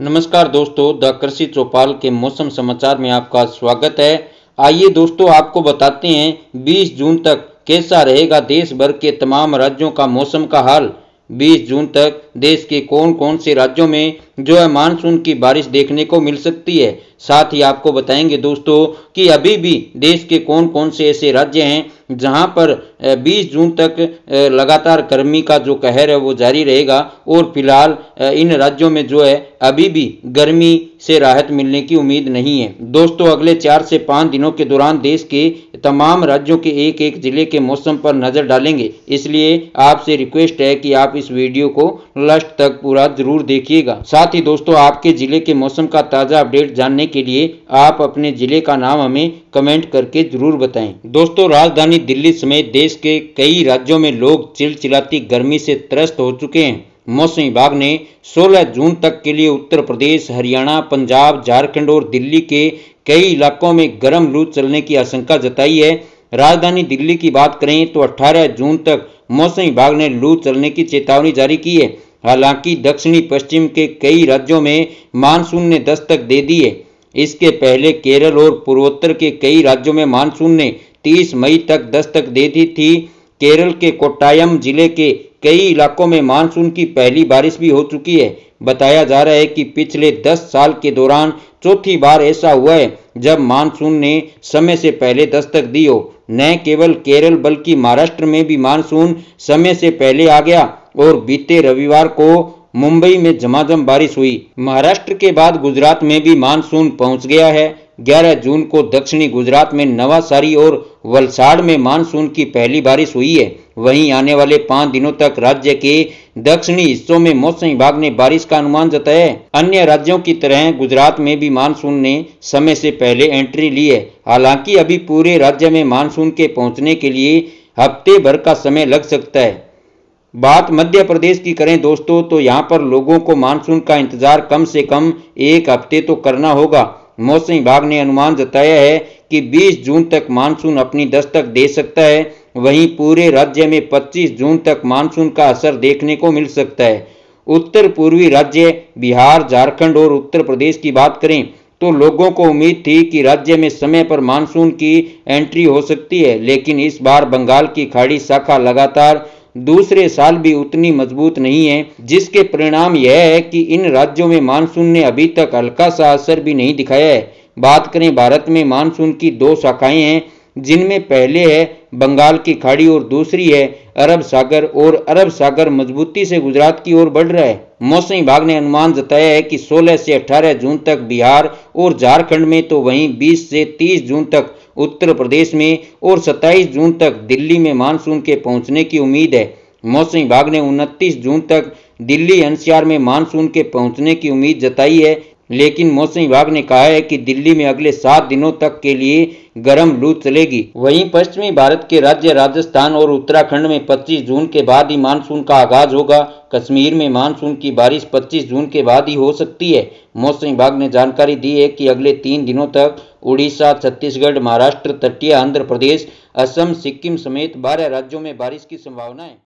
नमस्कार दोस्तों द कृषि चौपाल के मौसम समाचार में आपका स्वागत है आइए दोस्तों आपको बताते हैं 20 जून तक कैसा रहेगा देश भर के तमाम राज्यों का मौसम का हाल 20 जून तक देश के कौन कौन से राज्यों में जो है मानसून की बारिश देखने को मिल सकती है साथ ही आपको बताएंगे दोस्तों कि अभी भी देश के कौन कौन से ऐसे राज्य हैं जहां पर 20 जून तक लगातार गर्मी का जो कहर है वो जारी रहेगा और फिलहाल इन राज्यों में जो है अभी भी गर्मी से राहत मिलने की उम्मीद नहीं है दोस्तों अगले चार से पाँच दिनों के दौरान देश के तमाम राज्यों के एक एक ज़िले के मौसम पर नज़र डालेंगे इसलिए आपसे रिक्वेस्ट है कि आप इस वीडियो को लास्ट तक पूरा जरूर देखिएगा साथ ही दोस्तों आपके ज़िले के मौसम का ताज़ा अपडेट जानने के लिए आप अपने ज़िले का नाम हमें कमेंट करके जरूर बताएं दोस्तों राजधानी दिल्ली समेत देश के कई राज्यों में लोग चिलचिलाती गर्मी से त्रस्त हो चुके हैं मौसम विभाग ने 16 जून तक के लिए उत्तर प्रदेश हरियाणा पंजाब झारखंड और दिल्ली के कई इलाकों में गर्म लू चलने की आशंका जताई है राजधानी दिल्ली की बात करें तो 18 जून तक मौसम विभाग ने लू चलने की चेतावनी जारी की है हालांकि दक्षिणी पश्चिम के कई राज्यों में मानसून ने दस्तक दे दी है इसके पहले केरल और पूर्वोत्तर के कई राज्यों में मानसून ने 30 मई तक दस्तक दे दी थी केरल के कोट्टायम जिले के कई इलाकों में मानसून की पहली बारिश भी हो चुकी है बताया जा रहा है कि पिछले 10 साल के दौरान चौथी बार ऐसा हुआ है जब मानसून ने समय से पहले दस्तक दी हो न केवल केरल बल्कि महाराष्ट्र में भी मानसून समय से पहले आ गया और बीते रविवार को मुंबई में झमाझम बारिश हुई महाराष्ट्र के बाद गुजरात में भी मानसून पहुंच गया है 11 जून को दक्षिणी गुजरात में नवासारी और वलसाड़ में मानसून की पहली बारिश हुई है वहीं आने वाले पाँच दिनों तक राज्य के दक्षिणी हिस्सों में मौसम विभाग ने बारिश का अनुमान जताया है अन्य राज्यों की तरह गुजरात में भी मानसून ने समय से पहले एंट्री ली है हालांकि अभी पूरे राज्य में मानसून के पहुंचने के लिए हफ्ते भर का समय लग सकता है बात मध्य प्रदेश की करें दोस्तों तो यहाँ पर लोगों को मानसून का इंतजार कम से कम एक हफ्ते तो करना होगा मौसम विभाग ने अनुमान जताया है कि 20 जून तक मानसून अपनी दस्तक दे सकता है वहीं पूरे राज्य में 25 जून तक मानसून का असर देखने को मिल सकता है उत्तर पूर्वी राज्य बिहार झारखंड और उत्तर प्रदेश की बात करें तो लोगों को उम्मीद थी कि राज्य में समय पर मानसून की एंट्री हो सकती है लेकिन इस बार बंगाल की खाड़ी शाखा लगातार दूसरे साल भी उतनी मजबूत नहीं है जिसके परिणाम यह है कि इन राज्यों में मानसून ने अभी तक हल्का सा असर भी नहीं दिखाया है बात करें भारत में मानसून की दो शाखाएं हैं जिनमें पहले है बंगाल की खाड़ी और दूसरी है अरब सागर और अरब सागर मजबूती से गुजरात की ओर बढ़ रहा है मौसम विभाग ने अनुमान जताया है कि 16 से 18 जून तक बिहार और झारखंड में तो वहीं 20 से 30 जून तक उत्तर प्रदेश में और 27 जून तक दिल्ली में मानसून के पहुंचने की उम्मीद है मौसम विभाग ने 29 जून तक दिल्ली एनसीआर में मानसून के पहुंचने की उम्मीद जताई है लेकिन मौसम विभाग ने कहा है कि दिल्ली में अगले सात दिनों तक के लिए गर्म लू चलेगी वहीं पश्चिमी भारत के राज्य राजस्थान और उत्तराखंड में 25 जून के बाद ही मानसून का आगाज होगा कश्मीर में मानसून की बारिश 25 जून के बाद ही हो सकती है मौसम विभाग ने जानकारी दी है कि अगले तीन दिनों तक उड़ीसा छत्तीसगढ़ महाराष्ट्र तटीय आंध्र प्रदेश असम सिक्किम समेत बारह राज्यों में बारिश की संभावना है